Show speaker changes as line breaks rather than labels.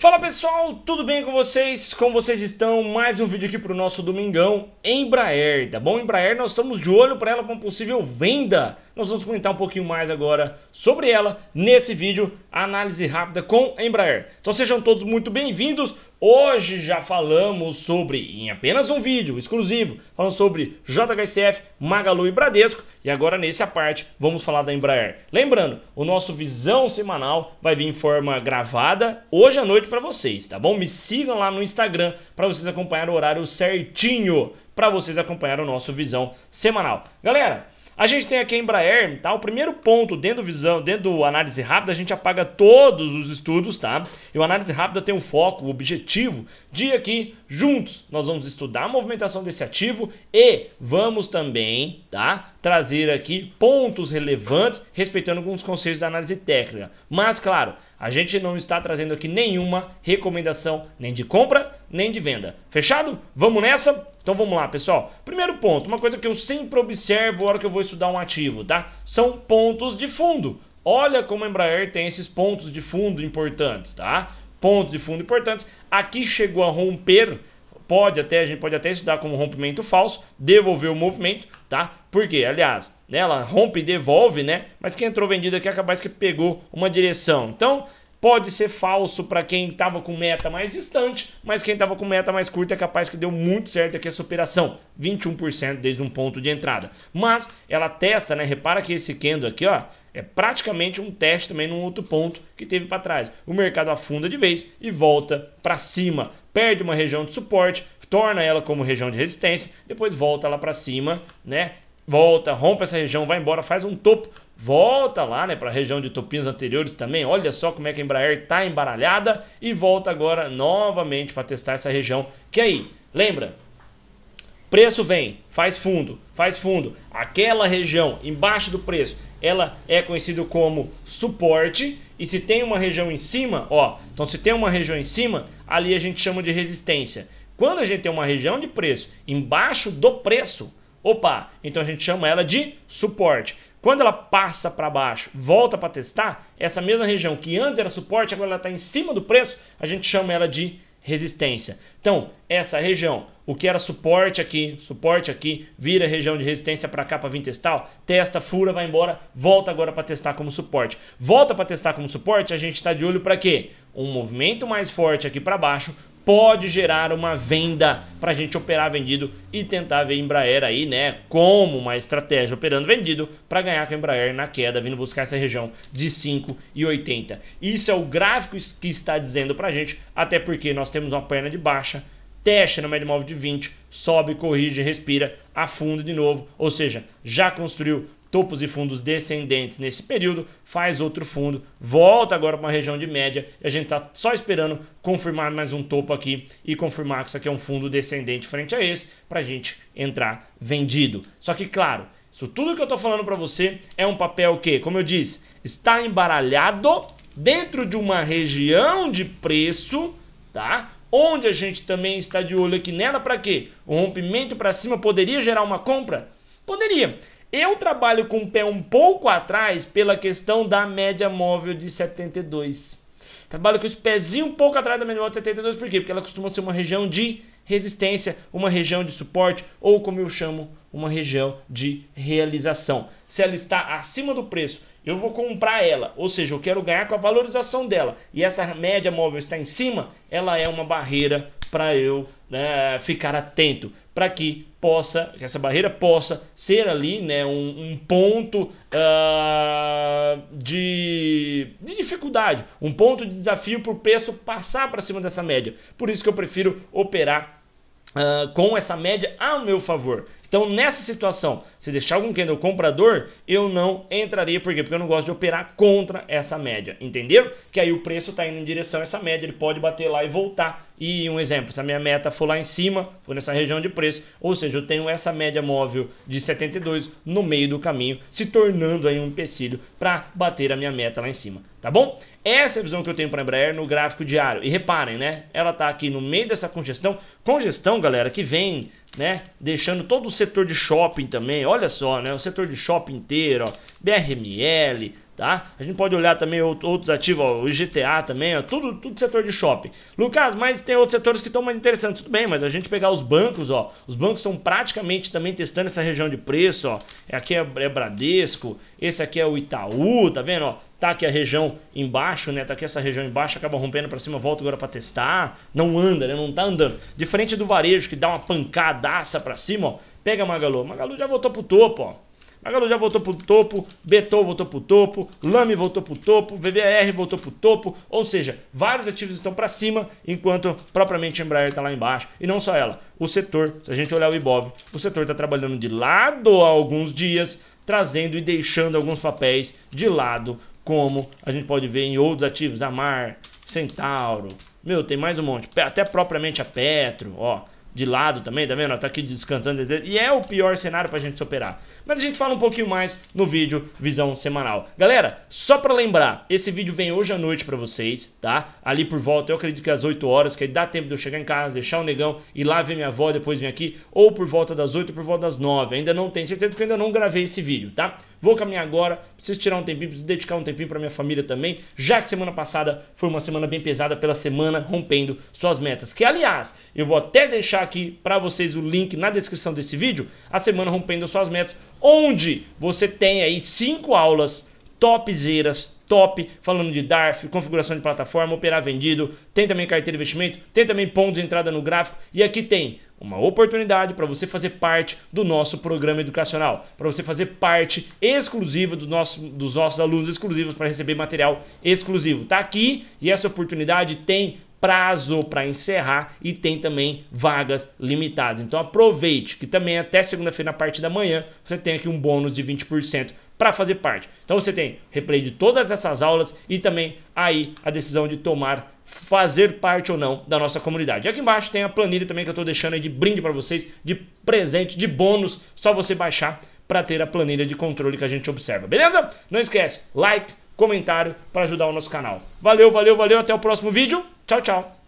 Fala pessoal, tudo bem com vocês? Como vocês estão? Mais um vídeo aqui para o nosso Domingão Embraer, tá bom? Embraer, nós estamos de olho para ela com possível venda nós vamos comentar um pouquinho mais agora sobre ela nesse vídeo, análise rápida com Embraer. Então sejam todos muito bem-vindos. Hoje já falamos sobre, em apenas um vídeo exclusivo, falando sobre JHSF, Magalu e Bradesco. E agora, nessa parte, vamos falar da Embraer. Lembrando, o nosso Visão Semanal vai vir em forma gravada hoje à noite para vocês, tá bom? Me sigam lá no Instagram para vocês acompanhar o horário certinho, para vocês acompanhar o nosso Visão Semanal. Galera, a gente tem aqui a Embraer, tá? O primeiro ponto dentro do visão, dentro do análise rápida, a gente apaga todos os estudos, tá? E o análise rápida tem o um foco, o um objetivo de aqui juntos nós vamos estudar a movimentação desse ativo e vamos também, tá? Trazer aqui pontos relevantes respeitando alguns conceitos da análise técnica. Mas claro, a gente não está trazendo aqui nenhuma recomendação nem de compra, nem de venda. Fechado? Vamos nessa? Então vamos lá, pessoal. Primeiro ponto, uma coisa que eu sempre observo na hora que eu vou estudar um ativo, tá? São pontos de fundo. Olha como a Embraer tem esses pontos de fundo importantes, tá? Pontos de fundo importantes. Aqui chegou a romper, pode até, a gente pode até estudar como rompimento falso, devolver o movimento, tá? Porque, aliás, né, ela rompe e devolve, né? Mas quem entrou vendido aqui acaba é que pegou uma direção. Então, Pode ser falso para quem estava com meta mais distante, mas quem estava com meta mais curta é capaz que deu muito certo aqui essa operação. 21% desde um ponto de entrada. Mas ela testa, né? Repara que esse candle aqui, ó, é praticamente um teste também num outro ponto que teve para trás. O mercado afunda de vez e volta para cima. Perde uma região de suporte, torna ela como região de resistência, depois volta lá para cima, né? Volta, rompe essa região, vai embora, faz um topo volta lá né, para a região de Tupins anteriores também. Olha só como é que a Embraer está embaralhada e volta agora novamente para testar essa região. Que aí, lembra? Preço vem, faz fundo, faz fundo. Aquela região embaixo do preço, ela é conhecida como suporte. E se tem uma região em cima, ó, então se tem uma região em cima, ali a gente chama de resistência. Quando a gente tem uma região de preço embaixo do preço, Opa, então a gente chama ela de suporte. Quando ela passa para baixo, volta para testar, essa mesma região que antes era suporte, agora ela está em cima do preço, a gente chama ela de resistência. Então, essa região, o que era suporte aqui, suporte aqui, vira região de resistência para cá para vir testar, testa, fura, vai embora, volta agora para testar como suporte. Volta para testar como suporte, a gente está de olho para quê? Um movimento mais forte aqui para baixo, pode gerar uma venda para a gente operar vendido e tentar ver Embraer aí, né, como uma estratégia operando vendido para ganhar com a Embraer na queda, vindo buscar essa região de 5,80. Isso é o gráfico que está dizendo para a gente, até porque nós temos uma perna de baixa, teste no médio móvel de 20, sobe, corrige, respira, afunda de novo, ou seja, já construiu topos e fundos descendentes nesse período, faz outro fundo, volta agora para uma região de média e a gente está só esperando confirmar mais um topo aqui e confirmar que isso aqui é um fundo descendente frente a esse para a gente entrar vendido. Só que, claro, isso tudo que eu estou falando para você é um papel que, como eu disse, está embaralhado dentro de uma região de preço, tá? Onde a gente também está de olho aqui nela para quê? O rompimento para cima poderia gerar uma compra? Poderia. Eu trabalho com o pé um pouco atrás pela questão da média móvel de 72. Trabalho com os pezinhos um pouco atrás da média móvel de 72, por quê? Porque ela costuma ser uma região de resistência, uma região de suporte, ou como eu chamo, uma região de realização. Se ela está acima do preço, eu vou comprar ela, ou seja, eu quero ganhar com a valorização dela, e essa média móvel está em cima, ela é uma barreira para eu né, ficar atento, para que possa, que essa barreira possa ser ali né, um, um ponto uh, de, de, dificuldade, um ponto de desafio para o preço passar para cima dessa média. Por isso que eu prefiro operar. Uh, com essa média a meu favor. Então, nessa situação, se deixar algum candle comprador, eu não entraria, por quê? Porque eu não gosto de operar contra essa média, entenderam? Que aí o preço está indo em direção a essa média, ele pode bater lá e voltar. E um exemplo, se a minha meta for lá em cima, for nessa região de preço, ou seja, eu tenho essa média móvel de 72 no meio do caminho, se tornando aí um empecilho para bater a minha meta lá em cima, tá bom? Essa é a visão que eu tenho para a Embraer no gráfico diário. E reparem, né? Ela está aqui no meio dessa congestão. Congestão, galera, que vem né? Deixando todo o setor de shopping também, olha só, né? O setor de shopping inteiro, ó, BRML, tá? A gente pode olhar também outros ativos, ó, o GTA também, ó, tudo, tudo setor de shopping. Lucas, mas tem outros setores que estão mais interessantes, tudo bem, mas a gente pegar os bancos, ó, os bancos estão praticamente também testando essa região de preço, ó. É aqui é, é Bradesco, esse aqui é o Itaú, tá vendo, ó? tá aqui a região embaixo, né? Tá aqui essa região embaixo, acaba rompendo para cima, volta agora para testar. Não anda, né? Não tá andando. Diferente do varejo que dá uma pancadaça para cima, ó. Pega a Magalu. Magalu já voltou pro topo, ó. Magalu já voltou pro topo, Beton voltou pro topo, Lame voltou pro topo, VBR voltou pro topo, ou seja, vários ativos estão para cima, enquanto propriamente a Embraer está lá embaixo. E não só ela, o setor, se a gente olhar o Ibov, o setor está trabalhando de lado há alguns dias, trazendo e deixando alguns papéis de lado, como a gente pode ver em outros ativos, Amar, Centauro, meu, tem mais um monte, até propriamente a Petro, ó de lado também, tá vendo? Tá aqui descansando E é o pior cenário pra gente se operar. Mas a gente fala um pouquinho mais no vídeo Visão Semanal. Galera, só pra lembrar, esse vídeo vem hoje à noite pra vocês, tá? Ali por volta, eu acredito que às 8 horas, que aí dá tempo de eu chegar em casa, deixar o negão, ir lá ver minha avó, depois vir aqui, ou por volta das 8 ou por volta das 9. Ainda não tenho certeza porque eu ainda não gravei esse vídeo, tá? Vou caminhar agora, preciso tirar um tempinho, preciso dedicar um tempinho pra minha família também, já que semana passada foi uma semana bem pesada pela semana rompendo suas metas. Que, aliás, eu vou até deixar deixar aqui para vocês o link na descrição desse vídeo, a semana rompendo as suas metas, onde você tem aí cinco aulas topzeiras, top, falando de DARF, configuração de plataforma, operar vendido, tem também carteira de investimento, tem também pontos de entrada no gráfico e aqui tem uma oportunidade para você fazer parte do nosso programa educacional, para você fazer parte exclusiva do nosso, dos nossos alunos exclusivos para receber material exclusivo. Tá aqui e essa oportunidade tem prazo para encerrar e tem também vagas limitadas. Então aproveite que também até segunda-feira, na parte da manhã, você tem aqui um bônus de 20% para fazer parte. Então você tem replay de todas essas aulas e também aí a decisão de tomar fazer parte ou não da nossa comunidade. Aqui embaixo tem a planilha também que eu estou deixando aí de brinde para vocês, de presente, de bônus, só você baixar para ter a planilha de controle que a gente observa. Beleza? Não esquece, like, comentário para ajudar o nosso canal. Valeu, valeu, valeu, até o próximo vídeo. Tchau, tchau.